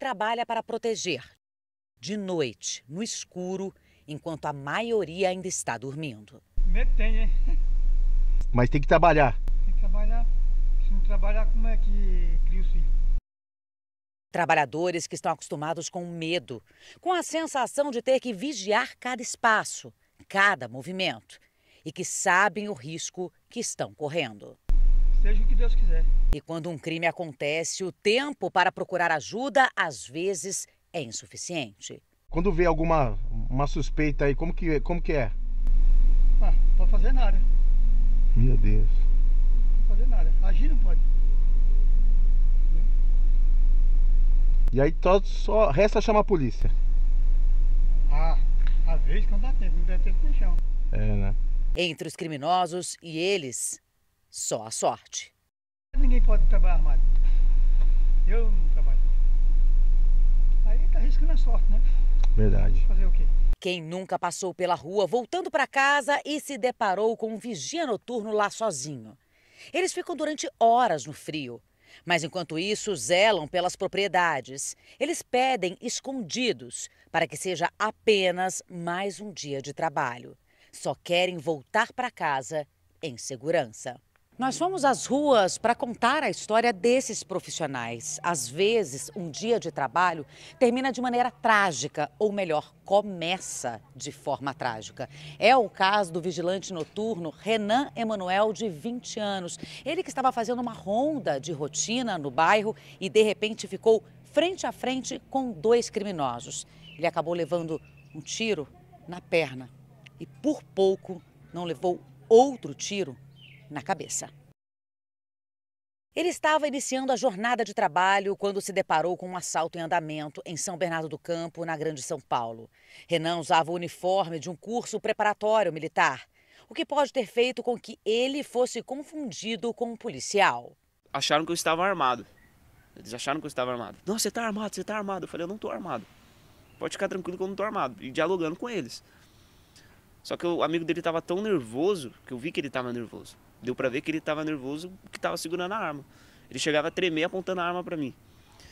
trabalha para proteger. De noite, no escuro, enquanto a maioria ainda está dormindo. Medo tem, hein? Mas tem que trabalhar. Tem que trabalhar. Se não trabalhar, como é que cria o filho? Trabalhadores que estão acostumados com medo, com a sensação de ter que vigiar cada espaço, cada movimento, e que sabem o risco que estão correndo. Seja o que Deus quiser. E quando um crime acontece, o tempo para procurar ajuda às vezes é insuficiente. Quando vê alguma uma suspeita aí, como que, como que é? Ah, não pode fazer nada. Meu Deus. Não pode fazer nada. Agir não pode. E aí só resta chamar a polícia. Ah, às vezes não dá tempo, não dá tempo no chão. É, né? Entre os criminosos e eles, só a sorte. Ninguém pode trabalhar armado. Eu não trabalho. Aí tá arriscando a sorte, né? Verdade. Fazer o quê? Quem nunca passou pela rua voltando para casa e se deparou com um vigia noturno lá sozinho. Eles ficam durante horas no frio. Mas enquanto isso, zelam pelas propriedades. Eles pedem escondidos para que seja apenas mais um dia de trabalho. Só querem voltar para casa em segurança. Nós fomos às ruas para contar a história desses profissionais. Às vezes, um dia de trabalho termina de maneira trágica, ou melhor, começa de forma trágica. É o caso do vigilante noturno Renan Emanuel, de 20 anos. Ele que estava fazendo uma ronda de rotina no bairro e, de repente, ficou frente a frente com dois criminosos. Ele acabou levando um tiro na perna e, por pouco, não levou outro tiro na cabeça. Ele estava iniciando a jornada de trabalho quando se deparou com um assalto em andamento em São Bernardo do Campo, na Grande São Paulo. Renan usava o uniforme de um curso preparatório militar, o que pode ter feito com que ele fosse confundido com um policial. Acharam que eu estava armado. Eles acharam que eu estava armado. Não, você está armado, você está armado. Eu falei, eu não estou armado. Pode ficar tranquilo que eu não estou armado. E dialogando com eles. Só que o amigo dele tava tão nervoso que eu vi que ele tava nervoso. Deu para ver que ele tava nervoso que tava segurando a arma. Ele chegava a tremer apontando a arma para mim.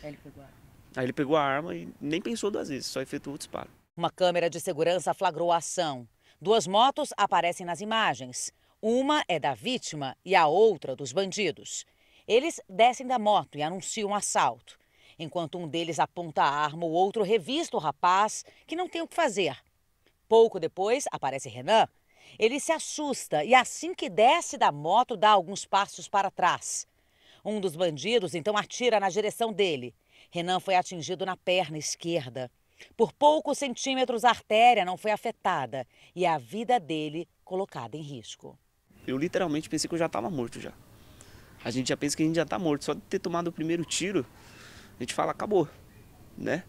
Aí ele pegou a arma. Aí ele pegou a arma e nem pensou duas vezes, só efetuou o disparo. Uma câmera de segurança flagrou a ação. Duas motos aparecem nas imagens. Uma é da vítima e a outra dos bandidos. Eles descem da moto e anunciam um assalto. Enquanto um deles aponta a arma, o outro revista o rapaz, que não tem o que fazer Pouco depois, aparece Renan. Ele se assusta e, assim que desce da moto, dá alguns passos para trás. Um dos bandidos então atira na direção dele. Renan foi atingido na perna esquerda. Por poucos centímetros, a artéria não foi afetada e a vida dele colocada em risco. Eu literalmente pensei que eu já estava morto já. A gente já pensa que a gente já está morto. Só de ter tomado o primeiro tiro, a gente fala, acabou, né?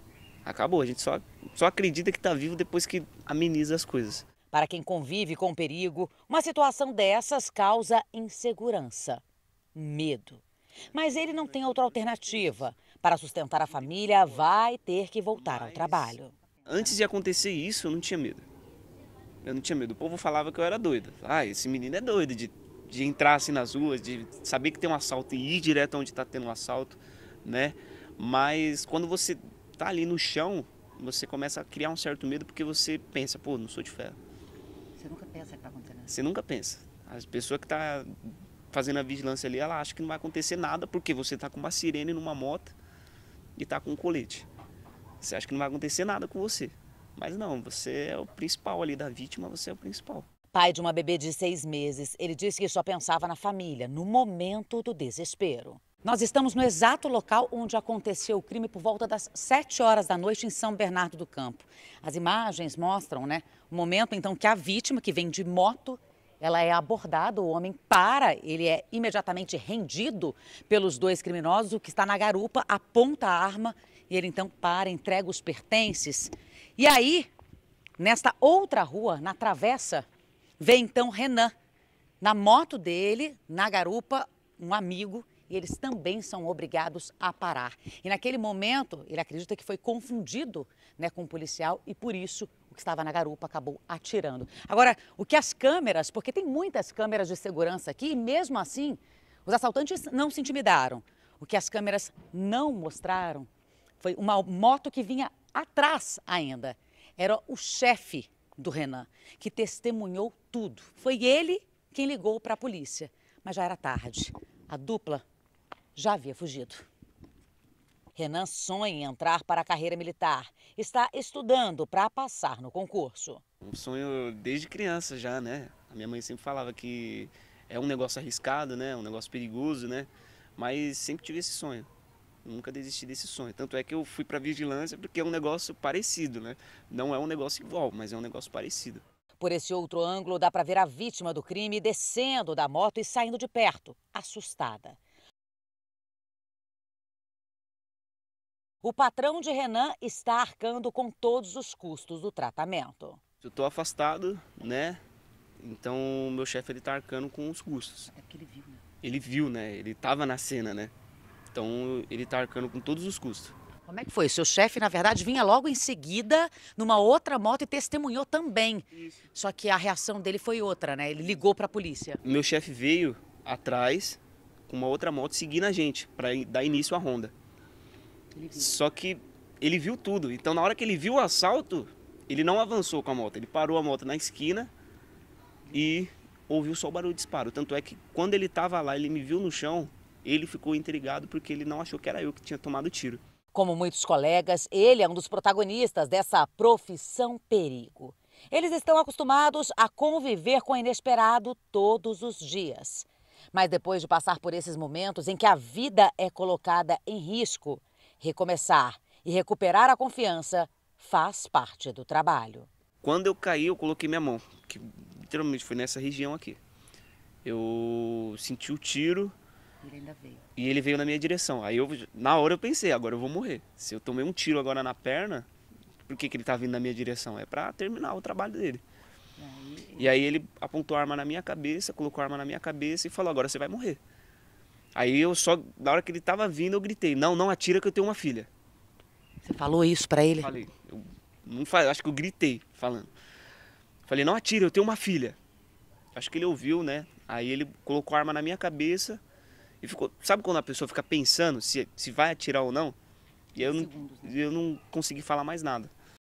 Acabou, a gente só, só acredita que está vivo depois que ameniza as coisas. Para quem convive com o perigo, uma situação dessas causa insegurança, medo. Mas ele não tem outra alternativa. Para sustentar a família, vai ter que voltar ao trabalho. Antes de acontecer isso, eu não tinha medo. Eu não tinha medo. O povo falava que eu era doido. Ah, esse menino é doido de, de entrar assim nas ruas, de saber que tem um assalto e ir direto onde está tendo um assalto, né? Mas quando você tá ali no chão, você começa a criar um certo medo porque você pensa, pô, não sou de ferro. Você nunca pensa que vai acontecer Você nunca pensa. As pessoas que tá fazendo a vigilância ali, ela acha que não vai acontecer nada porque você tá com uma sirene numa moto e tá com um colete. Você acha que não vai acontecer nada com você. Mas não, você é o principal ali da vítima, você é o principal. Pai de uma bebê de seis meses, ele disse que só pensava na família, no momento do desespero. Nós estamos no exato local onde aconteceu o crime por volta das 7 horas da noite em São Bernardo do Campo. As imagens mostram, né, o momento então que a vítima que vem de moto, ela é abordada, o homem para, ele é imediatamente rendido pelos dois criminosos, o que está na garupa aponta a arma e ele então para, entrega os pertences. E aí, nesta outra rua, na travessa, vem então Renan na moto dele, na garupa, um amigo e eles também são obrigados a parar. E naquele momento, ele acredita que foi confundido né, com o um policial e por isso o que estava na garupa acabou atirando. Agora, o que as câmeras, porque tem muitas câmeras de segurança aqui e mesmo assim, os assaltantes não se intimidaram. O que as câmeras não mostraram foi uma moto que vinha atrás ainda. Era o chefe do Renan, que testemunhou tudo. Foi ele quem ligou para a polícia, mas já era tarde. A dupla já havia fugido. Renan sonha em entrar para a carreira militar. Está estudando para passar no concurso. Um sonho desde criança já, né? A minha mãe sempre falava que é um negócio arriscado, né? Um negócio perigoso, né? Mas sempre tive esse sonho. Nunca desisti desse sonho. Tanto é que eu fui para vigilância porque é um negócio parecido, né? Não é um negócio igual, mas é um negócio parecido. Por esse outro ângulo, dá para ver a vítima do crime descendo da moto e saindo de perto, assustada. O patrão de Renan está arcando com todos os custos do tratamento. Eu estou afastado, né? Então meu chefe ele está arcando com os custos. É porque ele viu, né? Ele viu, né? Ele estava na cena, né? Então ele está arcando com todos os custos. Como é que foi? Seu chefe, na verdade, vinha logo em seguida numa outra moto e testemunhou também. Isso. Só que a reação dele foi outra, né? Ele ligou para a polícia. Meu chefe veio atrás com uma outra moto seguindo a gente para dar início à ronda. Só que ele viu tudo. Então, na hora que ele viu o assalto, ele não avançou com a moto. Ele parou a moto na esquina e ouviu só o barulho de disparo. Tanto é que quando ele estava lá, ele me viu no chão, ele ficou intrigado porque ele não achou que era eu que tinha tomado o tiro. Como muitos colegas, ele é um dos protagonistas dessa profissão perigo. Eles estão acostumados a conviver com o inesperado todos os dias. Mas depois de passar por esses momentos em que a vida é colocada em risco, Recomeçar e recuperar a confiança faz parte do trabalho. Quando eu caí, eu coloquei minha mão, que literalmente foi nessa região aqui. Eu senti o tiro ele e ele veio na minha direção. Aí eu, na hora eu pensei, agora eu vou morrer. Se eu tomei um tiro agora na perna, por que, que ele tá vindo na minha direção? É para terminar o trabalho dele. E aí ele apontou a arma na minha cabeça, colocou a arma na minha cabeça e falou: agora você vai morrer. Aí eu só, na hora que ele tava vindo, eu gritei: Não, não atira que eu tenho uma filha. Você falou isso para ele? Falei. Eu não acho que eu gritei falando. Falei: Não atira, eu tenho uma filha. Acho que ele ouviu, né? Aí ele colocou a arma na minha cabeça e ficou. Sabe quando a pessoa fica pensando se, se vai atirar ou não? E eu não, né? eu não consegui falar mais nada.